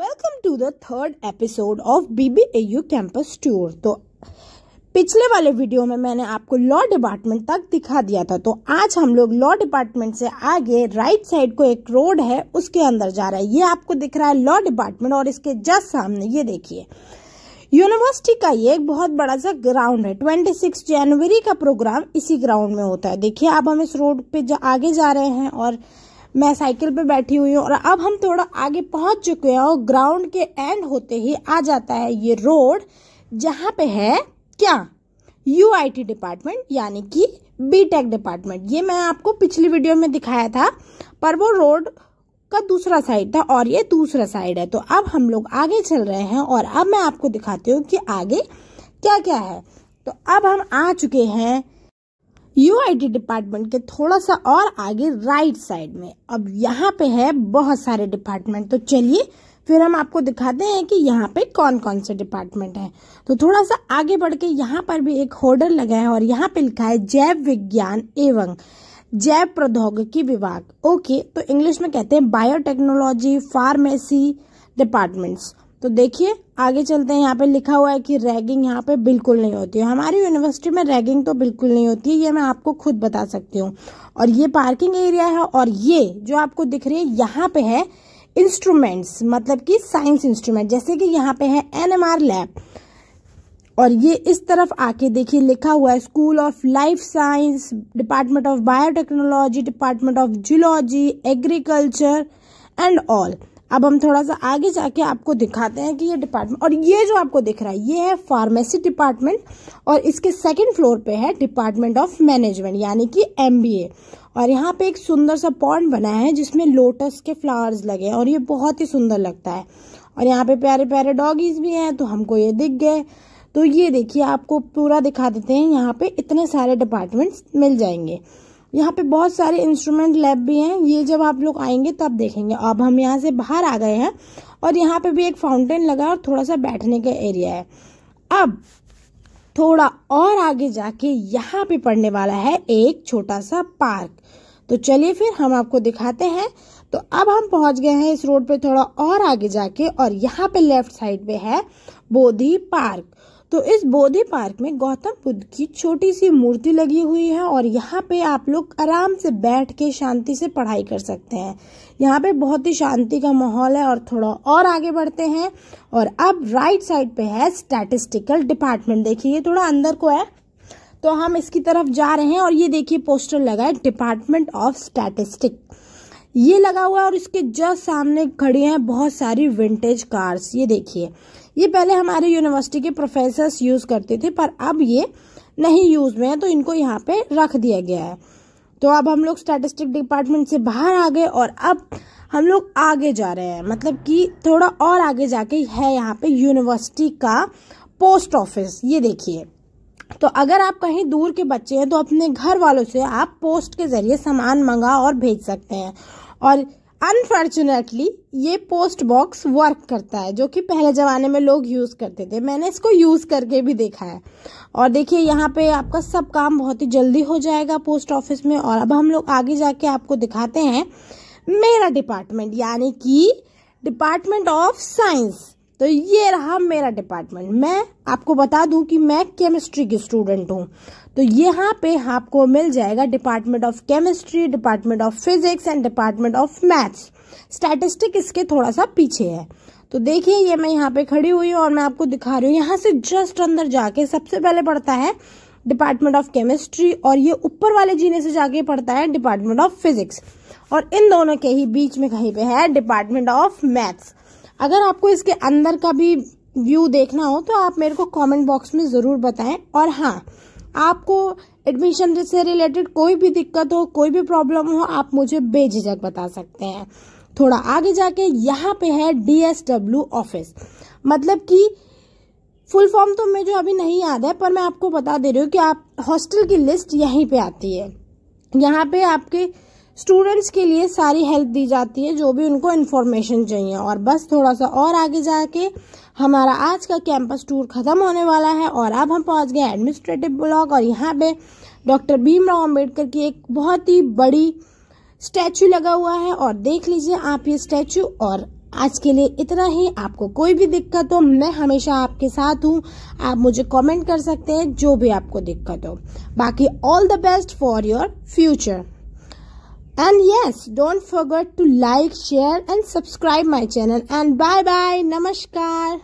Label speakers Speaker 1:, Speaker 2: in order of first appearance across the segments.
Speaker 1: Welcome to the third episode of BBAU campus tour तो पिछले वाले वीडियो में मैंने आपको लॉ डिपार्टमेंट तक दिखा दिया था तो आज हम लोग लॉ डिपार्टमेंट से आगे राइट साइड को एक रोड है उसके अंदर जा रहा है ये आपको दिख रहा है लॉ डिपार्टमेंट और इसके जस्ट सामने ये देखिए यूनिवर्सिटी का ये एक बहुत बड़ा सा ग्राउंड है 26 जनवरी का प्रोग्राम इसी ग्राउंड में होता है देखिए आप हम इस रोड पे जा, आगे जा रहे हैं और मैं साइकिल पे बैठी हुई हूँ और अब हम थोड़ा आगे पहुँच चुके हैं और ग्राउंड के एंड होते ही आ जाता है ये रोड जहाँ पे है क्या यू डिपार्टमेंट यानी कि बी टेक डिपार्टमेंट ये मैं आपको पिछली वीडियो में दिखाया था पर वो रोड का दूसरा साइड था और ये दूसरा साइड है तो अब हम लोग आगे चल रहे हैं और अब मैं आपको दिखाती हूँ कि आगे क्या क्या है तो अब हम आ चुके हैं यूआईटी डिपार्टमेंट के थोड़ा सा और आगे राइट साइड में अब यहाँ पे है बहुत सारे डिपार्टमेंट तो चलिए फिर हम आपको दिखाते हैं कि यहाँ पे कौन कौन से डिपार्टमेंट हैं तो थोड़ा सा आगे बढ़ के यहाँ पर भी एक होर्डर लगा है और यहाँ पे लिखा है जैव विज्ञान एवं जैव प्रौद्योगिकी विभाग ओके तो इंग्लिश में कहते हैं बायोटेक्नोलॉजी फार्मेसी डिपार्टमेंट्स तो देखिए आगे चलते हैं यहाँ पे लिखा हुआ है कि रैगिंग यहाँ पे बिल्कुल नहीं होती है हमारी यूनिवर्सिटी में रैगिंग तो बिल्कुल नहीं होती है ये मैं आपको खुद बता सकती हूँ और ये पार्किंग एरिया है और ये जो आपको दिख रही है यहाँ पे है इंस्ट्रूमेंट्स मतलब कि साइंस इंस्ट्रूमेंट जैसे कि यहाँ पे है एन लैब और ये इस तरफ आके देखिए लिखा हुआ है school of life science department of biotechnology department of zoology agriculture and all अब हम थोड़ा सा आगे जाके आपको दिखाते हैं कि ये डिपार्टमेंट और ये जो आपको दिख रहा है ये है फार्मेसी डिपार्टमेंट और इसके सेकंड फ्लोर पे है डिपार्टमेंट ऑफ मैनेजमेंट यानी कि एमबीए और यहाँ पे एक सुंदर सा पॉन्ड बना है जिसमें लोटस के फ्लावर्स लगे हैं और ये बहुत ही सुंदर लगता है और यहाँ पे प्यारे प्यारे डॉगीज भी हैं तो हमको ये दिख गए तो ये देखिए आपको पूरा दिखा देते हैं यहाँ पे इतने सारे डिपार्टमेंट्स मिल जाएंगे यहाँ पे बहुत सारे इंस्ट्रूमेंट लैब भी हैं ये जब आप लोग आएंगे तब देखेंगे अब हम यहाँ से बाहर आ गए हैं और यहाँ पे भी एक फाउंटेन लगा और थोड़ा सा बैठने का एरिया है अब थोड़ा और आगे जाके यहाँ पे पड़ने वाला है एक छोटा सा पार्क तो चलिए फिर हम आपको दिखाते हैं तो अब हम पहुंच गए हैं इस रोड पे थोड़ा और आगे जाके और यहाँ पे लेफ्ट साइड पे है बोधी पार्क तो इस बोधि पार्क में गौतम बुद्ध की छोटी सी मूर्ति लगी हुई है और यहाँ पे आप लोग आराम से बैठ के शांति से पढ़ाई कर सकते हैं यहाँ पे बहुत ही शांति का माहौल है और थोड़ा और आगे बढ़ते हैं और अब राइट साइड पे है स्टैटिस्टिकल डिपार्टमेंट देखिए ये थोड़ा अंदर को है तो हम इसकी तरफ जा रहे हैं और ये देखिए पोस्टर लगा है डिपार्टमेंट ऑफ स्टैटिस्टिक ये लगा हुआ है और इसके जस्ट सामने खड़ी हैं बहुत सारी विंटेज कार्स ये देखिए ये पहले हमारे यूनिवर्सिटी के प्रोफेसर्स यूज़ करते थे पर अब ये नहीं यूज़ में है तो इनको यहाँ पे रख दिया गया है तो अब हम लोग स्टैटिस्टिक डिपार्टमेंट से बाहर आ गए और अब हम लोग आगे जा रहे हैं मतलब कि थोड़ा और आगे जाके है यहाँ पे यूनिवर्सिटी का पोस्ट ऑफिस ये देखिए तो अगर आप कहीं दूर के बच्चे हैं तो अपने घर वालों से आप पोस्ट के जरिए सामान मंगा और भेज सकते हैं और अनफॉर्चुनेटली ये पोस्ट बॉक्स वर्क करता है जो कि पहले ज़माने में लोग यूज़ करते थे मैंने इसको यूज़ करके भी देखा है और देखिए यहाँ पे आपका सब काम बहुत ही जल्दी हो जाएगा पोस्ट ऑफिस में और अब हम लोग आगे जाके आपको दिखाते हैं मेरा डिपार्टमेंट यानी कि डिपार्टमेंट ऑफ साइंस तो ये रहा मेरा डिपार्टमेंट मैं आपको बता दूं कि मैं केमिस्ट्री की स्टूडेंट हूँ तो यहाँ पे आपको मिल जाएगा department of chemistry department of physics and department of maths statistic इसके थोड़ा सा पीछे है तो देखिए ये मैं यहाँ पे खड़ी हुई हूँ और मैं आपको दिखा रही हूँ यहाँ से जस्ट अंदर जाके सबसे पहले पढ़ता है डिपार्टमेंट ऑफ केमिस्ट्री और ये ऊपर वाले जीने से जाके पढ़ता है डिपार्टमेंट ऑफ फिजिक्स और इन दोनों के ही बीच में कहीं पे है डिपार्टमेंट ऑफ मैथ्स अगर आपको इसके अंदर का भी व्यू देखना हो तो आप मेरे को कमेंट बॉक्स में ज़रूर बताएं और हाँ आपको एडमिशन से रिलेटेड कोई भी दिक्कत हो कोई भी प्रॉब्लम हो आप मुझे बेझिझक बता सकते हैं थोड़ा आगे जाके यहाँ पे है डीएसडब्ल्यू ऑफिस मतलब कि फुल फॉर्म तो मैं जो अभी नहीं याद है पर मैं आपको बता दे रही हूँ कि आप हॉस्टल की लिस्ट यहीं पे आती है यहाँ पे आपके स्टूडेंट्स के लिए सारी हेल्प दी जाती है जो भी उनको इन्फॉर्मेशन चाहिए और बस थोड़ा सा और आगे जाके हमारा आज का कैंपस टूर ख़त्म होने वाला है और अब हम पहुंच गए एडमिनिस्ट्रेटिव ब्लॉक और यहाँ पे डॉक्टर भीमराव अम्बेडकर की एक बहुत ही बड़ी स्टैचू लगा हुआ है और देख लीजिए आप ये स्टैचू और आज के लिए इतना ही आपको कोई भी दिक्कत हो मैं हमेशा आपके साथ हूँ आप मुझे कमेंट कर सकते हैं जो भी आपको दिक्कत हो बाकी all the best for your future And yes, don't forget to like, share and subscribe my channel. And bye-bye. Namaskar.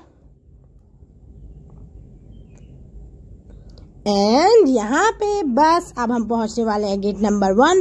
Speaker 1: And यहाँ पे बस अब हम पहुंचने वाले हैं Gate Number One.